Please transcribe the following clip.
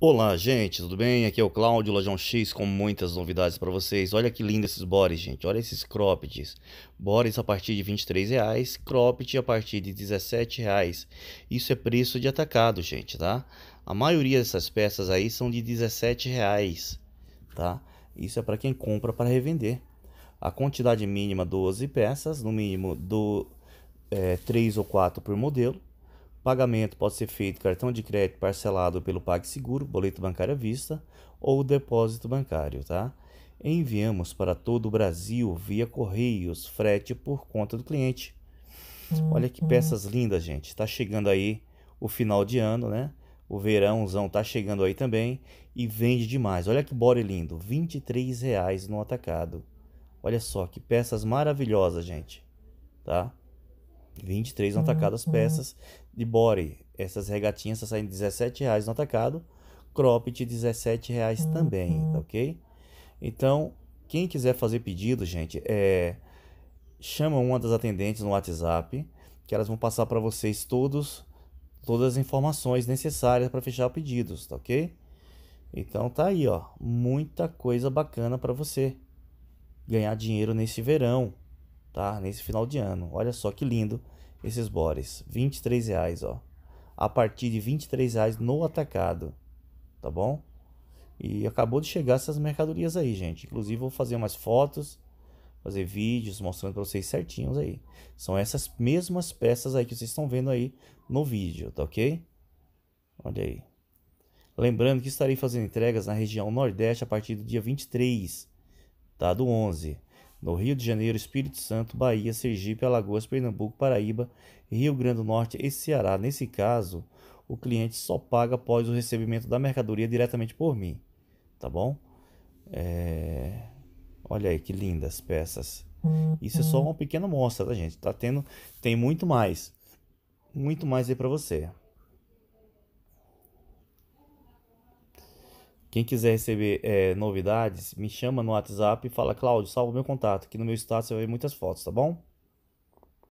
Olá, gente, tudo bem? Aqui é o Cláudio Lajão X com muitas novidades para vocês. Olha que lindo esses bores, gente. Olha esses croppeds. Bores a partir de R$ reais, cropped a partir de R$ reais. Isso é preço de atacado, gente, tá? A maioria dessas peças aí são de R$ reais, tá? Isso é para quem compra para revender. A quantidade mínima 12 peças, no mínimo do é, eh, 3 ou 4 por modelo. Pagamento pode ser feito cartão de crédito parcelado pelo PagSeguro, boleto bancário à vista ou depósito bancário, tá? Enviamos para todo o Brasil via correios, frete por conta do cliente. Olha que peças lindas, gente. Tá chegando aí o final de ano, né? O verãozão tá chegando aí também e vende demais. Olha que body lindo, R$ reais no atacado. Olha só que peças maravilhosas, gente, tá? 23 no atacado as uhum. peças de body. Essas regatinhas saem saindo reais no atacado. Cropped 17 reais uhum. também, tá ok? Então, quem quiser fazer pedido, gente, é chama uma das atendentes no WhatsApp, que elas vão passar para vocês todos todas as informações necessárias para fechar pedidos, tá ok? Então tá aí, ó, muita coisa bacana para você ganhar dinheiro nesse verão tá? Nesse final de ano. Olha só que lindo esses bores. 23 reais, ó. A partir de 23 reais no atacado, tá bom? E acabou de chegar essas mercadorias aí, gente. Inclusive vou fazer umas fotos, fazer vídeos mostrando para vocês certinhos aí. São essas mesmas peças aí que vocês estão vendo aí no vídeo, tá ok? Olha aí. Lembrando que estarei fazendo entregas na região Nordeste a partir do dia 23, tá? Do 11 no Rio de Janeiro, Espírito Santo, Bahia, Sergipe, Alagoas, Pernambuco, Paraíba, Rio Grande do Norte e Ceará. Nesse caso, o cliente só paga após o recebimento da mercadoria diretamente por mim, tá bom? É... Olha aí que lindas peças. Isso é só uhum. uma pequena mostra tá gente? Tá tendo, tem muito mais, muito mais aí para você. Quem quiser receber é, novidades, me chama no WhatsApp e fala, Cláudio, salva meu contato. Aqui no meu status você vai ver muitas fotos, tá bom?